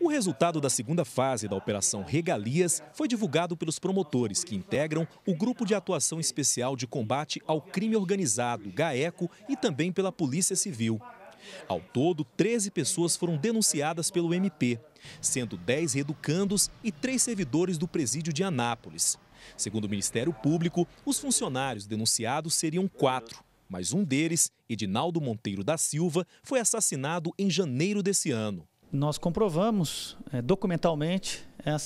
O resultado da segunda fase da Operação Regalias foi divulgado pelos promotores que integram o Grupo de Atuação Especial de Combate ao Crime Organizado, GAECO, e também pela Polícia Civil. Ao todo, 13 pessoas foram denunciadas pelo MP, sendo 10 reeducandos e 3 servidores do presídio de Anápolis. Segundo o Ministério Público, os funcionários denunciados seriam quatro, mas um deles, Edinaldo Monteiro da Silva, foi assassinado em janeiro desse ano nós comprovamos é, documentalmente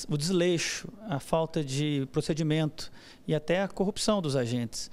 o desleixo, a falta de procedimento e até a corrupção dos agentes.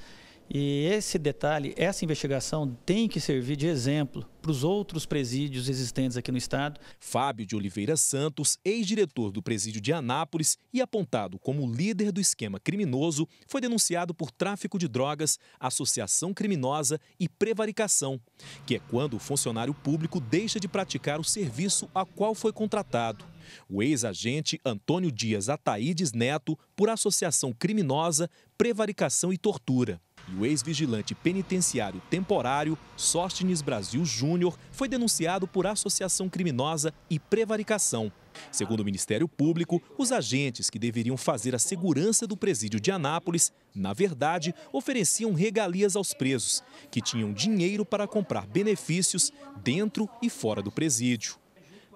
E esse detalhe, essa investigação tem que servir de exemplo para os outros presídios existentes aqui no estado. Fábio de Oliveira Santos, ex-diretor do presídio de Anápolis e apontado como líder do esquema criminoso, foi denunciado por tráfico de drogas, associação criminosa e prevaricação, que é quando o funcionário público deixa de praticar o serviço a qual foi contratado. O ex-agente Antônio Dias Ataídes Neto por associação criminosa, prevaricação e tortura. E o ex-vigilante penitenciário temporário Sóstines Brasil Júnior foi denunciado por associação criminosa e prevaricação. Segundo o Ministério Público, os agentes que deveriam fazer a segurança do presídio de Anápolis, na verdade, ofereciam regalias aos presos, que tinham dinheiro para comprar benefícios dentro e fora do presídio.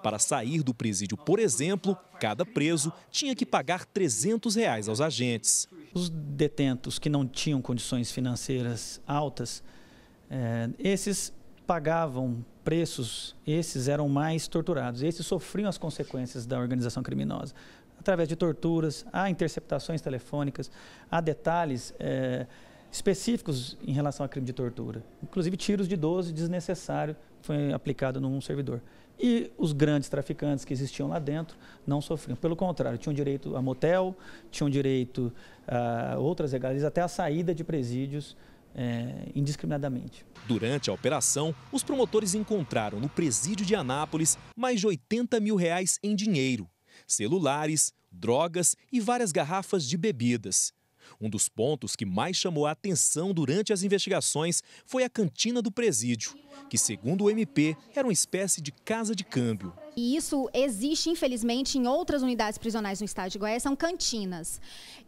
Para sair do presídio, por exemplo, cada preso tinha que pagar 300 reais aos agentes. Os detentos que não tinham condições financeiras altas, é, esses pagavam preços, esses eram mais torturados, esses sofriam as consequências da organização criminosa. Através de torturas, há interceptações telefônicas, há detalhes é, específicos em relação a crime de tortura. Inclusive, tiros de 12 desnecessário foi aplicado num servidor. E os grandes traficantes que existiam lá dentro não sofriam. Pelo contrário, tinham direito a motel, tinham direito a outras regalias, até a saída de presídios é, indiscriminadamente. Durante a operação, os promotores encontraram no presídio de Anápolis mais de 80 mil reais em dinheiro, celulares, drogas e várias garrafas de bebidas. Um dos pontos que mais chamou a atenção durante as investigações foi a cantina do presídio, que, segundo o MP, era uma espécie de casa de câmbio. E isso existe, infelizmente, em outras unidades prisionais no estado de Goiás, são cantinas.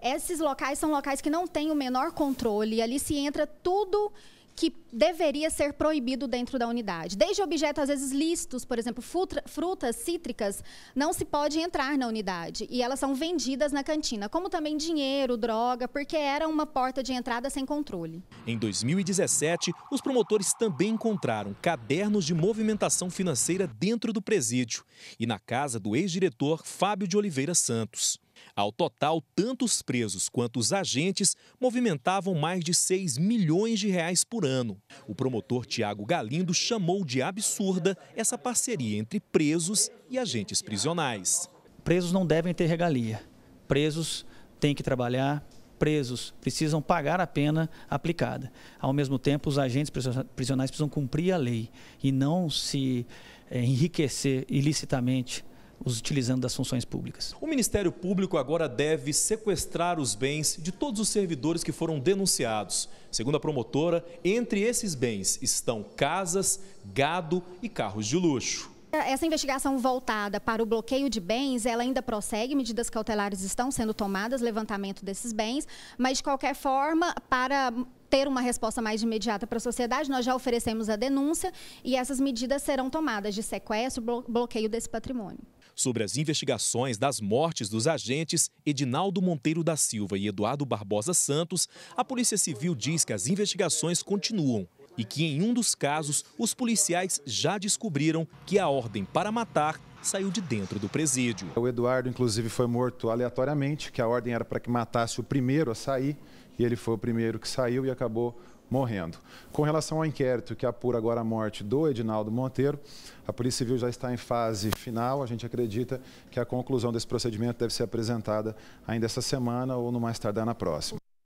Esses locais são locais que não têm o menor controle, ali se entra tudo que deveria ser proibido dentro da unidade. Desde objetos, às vezes, lícitos, por exemplo, frutas cítricas, não se pode entrar na unidade e elas são vendidas na cantina, como também dinheiro, droga, porque era uma porta de entrada sem controle. Em 2017, os promotores também encontraram cadernos de movimentação financeira dentro do presídio e na casa do ex-diretor Fábio de Oliveira Santos. Ao total, tanto os presos quanto os agentes movimentavam mais de 6 milhões de reais por ano. O promotor Tiago Galindo chamou de absurda essa parceria entre presos e agentes prisionais. Presos não devem ter regalia. Presos têm que trabalhar, presos precisam pagar a pena aplicada. Ao mesmo tempo, os agentes prisionais precisam cumprir a lei e não se eh, enriquecer ilicitamente os utilizando das funções públicas. O Ministério Público agora deve sequestrar os bens de todos os servidores que foram denunciados. Segundo a promotora, entre esses bens estão casas, gado e carros de luxo. Essa investigação voltada para o bloqueio de bens, ela ainda prossegue, medidas cautelares estão sendo tomadas, levantamento desses bens, mas de qualquer forma, para ter uma resposta mais imediata para a sociedade, nós já oferecemos a denúncia e essas medidas serão tomadas de sequestro, bloqueio desse patrimônio sobre as investigações das mortes dos agentes Edinaldo Monteiro da Silva e Eduardo Barbosa Santos, a Polícia Civil diz que as investigações continuam e que em um dos casos os policiais já descobriram que a ordem para matar saiu de dentro do presídio. O Eduardo, inclusive, foi morto aleatoriamente, que a ordem era para que matasse o primeiro a sair, e ele foi o primeiro que saiu e acabou morrendo. Com relação ao inquérito que apura agora a morte do Edinaldo Monteiro, a Polícia Civil já está em fase final. A gente acredita que a conclusão desse procedimento deve ser apresentada ainda esta semana ou no mais tardar na próxima.